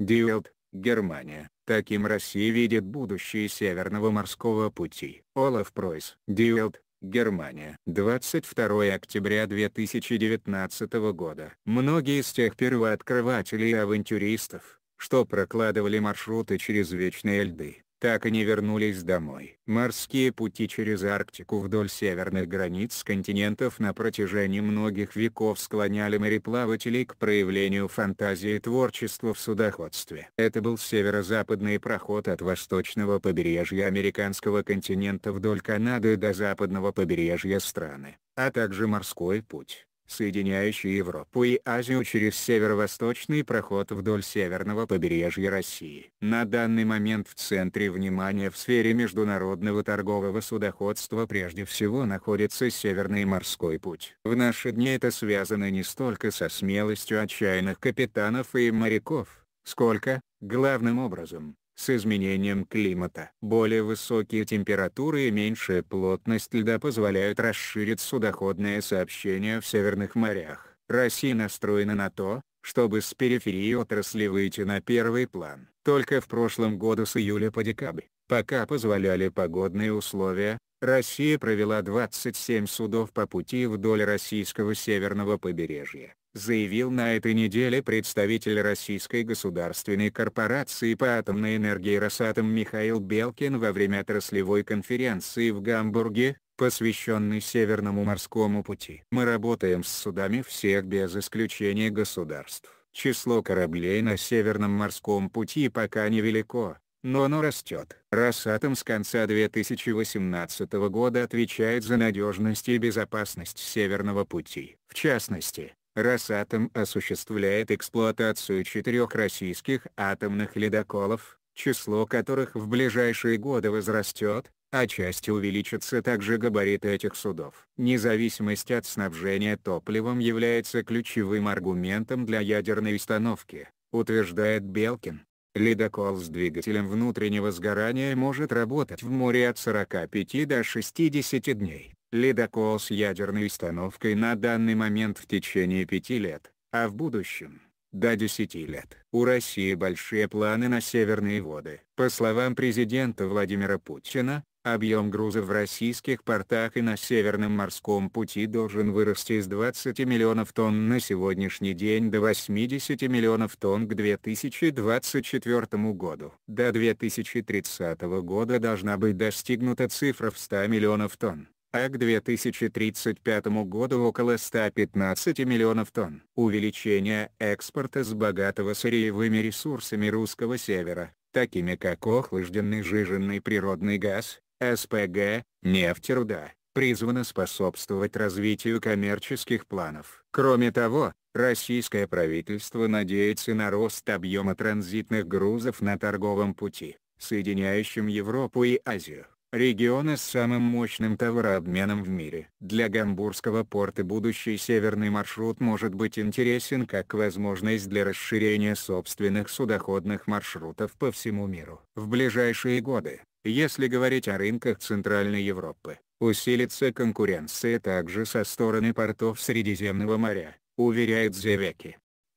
Диэлт, Германия. Таким Россия видит будущее Северного морского пути. Олаф Пройс. Диэлт, Германия. 22 октября 2019 года. Многие из тех первооткрывателей и авантюристов, что прокладывали маршруты через вечные льды, так и не вернулись домой. Морские пути через Арктику вдоль северных границ континентов на протяжении многих веков склоняли мореплавателей к проявлению фантазии и творчества в судоходстве. Это был северо-западный проход от восточного побережья американского континента вдоль Канады до западного побережья страны, а также морской путь соединяющий Европу и Азию через северо-восточный проход вдоль северного побережья России. На данный момент в центре внимания в сфере международного торгового судоходства прежде всего находится Северный морской путь. В наши дни это связано не столько со смелостью отчаянных капитанов и моряков, сколько, главным образом, с изменением климата более высокие температуры и меньшая плотность льда позволяют расширить судоходное сообщение в северных морях. Россия настроена на то, чтобы с периферии отрасли выйти на первый план. Только в прошлом году с июля по декабрь, пока позволяли погодные условия, Россия провела 27 судов по пути вдоль российского северного побережья заявил на этой неделе представитель Российской государственной корпорации по атомной энергии «Росатом» Михаил Белкин во время отраслевой конференции в Гамбурге, посвященной Северному морскому пути. Мы работаем с судами всех без исключения государств. Число кораблей на Северном морском пути пока невелико, но оно растет. Росатом с конца 2018 года отвечает за надежность и безопасность Северного пути. В частности, Росатом осуществляет эксплуатацию четырех российских атомных ледоколов, число которых в ближайшие годы возрастет, а части увеличатся также габариты этих судов. Независимость от снабжения топливом является ключевым аргументом для ядерной установки, утверждает Белкин. Ледокол с двигателем внутреннего сгорания может работать в море от 45 до 60 дней ледокол с ядерной установкой на данный момент в течение пяти лет, а в будущем – до 10 лет. У России большие планы на северные воды. По словам президента Владимира Путина, объем груза в российских портах и на Северном морском пути должен вырасти с 20 миллионов тонн на сегодняшний день до 80 миллионов тонн к 2024 году. До 2030 года должна быть достигнута цифра в 100 миллионов тонн а к 2035 году около 115 миллионов тонн. Увеличение экспорта с богатого сырьевыми ресурсами русского севера, такими как охлажденный жиженный природный газ, СПГ, нефть и руда, призвано способствовать развитию коммерческих планов. Кроме того, российское правительство надеется на рост объема транзитных грузов на торговом пути, соединяющем Европу и Азию региона с самым мощным товарообменом в мире. Для гамбургского порта будущий северный маршрут может быть интересен как возможность для расширения собственных судоходных маршрутов по всему миру. В ближайшие годы, если говорить о рынках Центральной Европы, усилится конкуренция также со стороны портов Средиземного моря, уверяет Зевеки.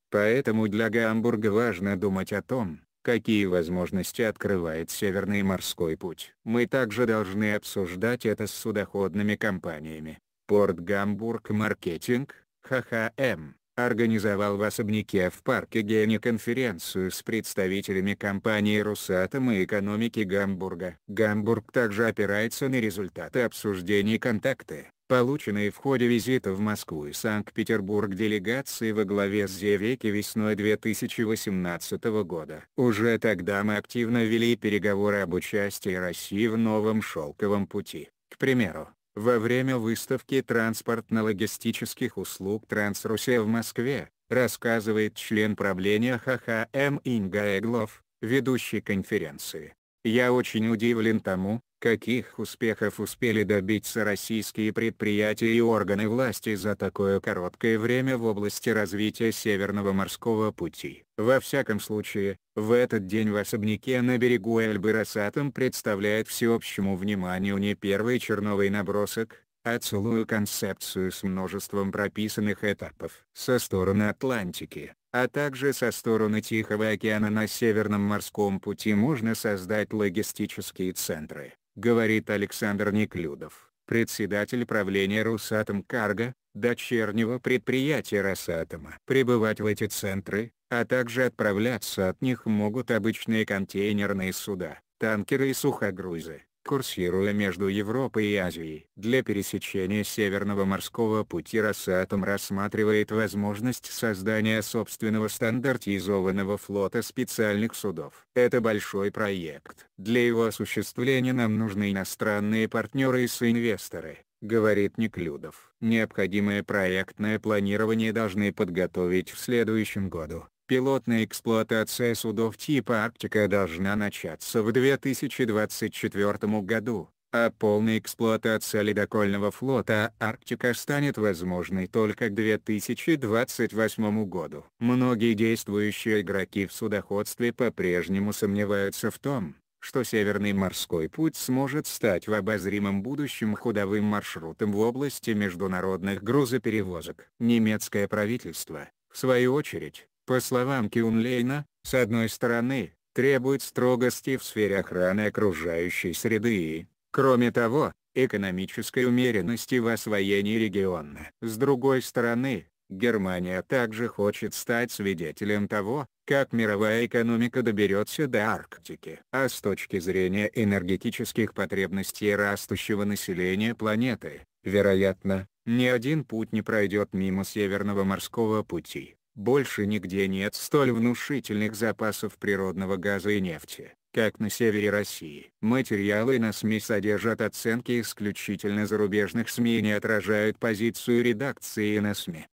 Поэтому для Гамбурга важно думать о том, какие возможности открывает Северный морской путь. Мы также должны обсуждать это с судоходными компаниями. Порт Гамбург Маркетинг, ХХМ, организовал в особняке в парке Гене конференцию с представителями компании «Русатом» и экономики Гамбурга. Гамбург также опирается на результаты обсуждений контакты, полученные в ходе визита в Москву и Санкт-Петербург делегации во главе с Зевеки весной 2018 года. Уже тогда мы активно вели переговоры об участии России в новом шелковом пути. К примеру, во время выставки транспортно-логистических услуг ТрансРусе в Москве, рассказывает член правления ХХМ Инга Эглов, ведущий конференции. Я очень удивлен тому, Каких успехов успели добиться российские предприятия и органы власти за такое короткое время в области развития Северного морского пути? Во всяком случае, в этот день в особняке на берегу Эльбы Росатом представляет всеобщему вниманию не первый черновый набросок, а целую концепцию с множеством прописанных этапов со стороны Атлантики а также со стороны Тихого океана на Северном морском пути можно создать логистические центры, говорит Александр Неклюдов, председатель правления Русатом Карго», дочернего предприятия «Росатома». Прибывать в эти центры, а также отправляться от них могут обычные контейнерные суда, танкеры и сухогрузы курсируя между Европой и Азией. Для пересечения Северного морского пути Росатом рассматривает возможность создания собственного стандартизованного флота специальных судов. Это большой проект. Для его осуществления нам нужны иностранные партнеры и соинвесторы говорит Неклюдов. Необходимое проектное планирование должны подготовить в следующем году. Пилотная эксплуатация судов типа «Арктика» должна начаться в 2024 году, а полная эксплуатация ледокольного флота «Арктика» станет возможной только к 2028 году. Многие действующие игроки в судоходстве по-прежнему сомневаются в том, что Северный морской путь сможет стать в обозримом будущем ходовым маршрутом в области международных грузоперевозок. Немецкое правительство, в свою очередь, по словам Киун Лейна, с одной стороны, требует строгости в сфере охраны окружающей среды и, кроме того, экономической умеренности в освоении региона. С другой стороны, Германия также хочет стать свидетелем того, как мировая экономика доберется до Арктики. А с точки зрения энергетических потребностей растущего населения планеты, вероятно, ни один путь не пройдет мимо Северного морского пути. Больше нигде нет столь внушительных запасов природного газа и нефти, как на севере России. Материалы на СМИ содержат оценки исключительно зарубежных СМИ и не отражают позицию редакции на СМИ.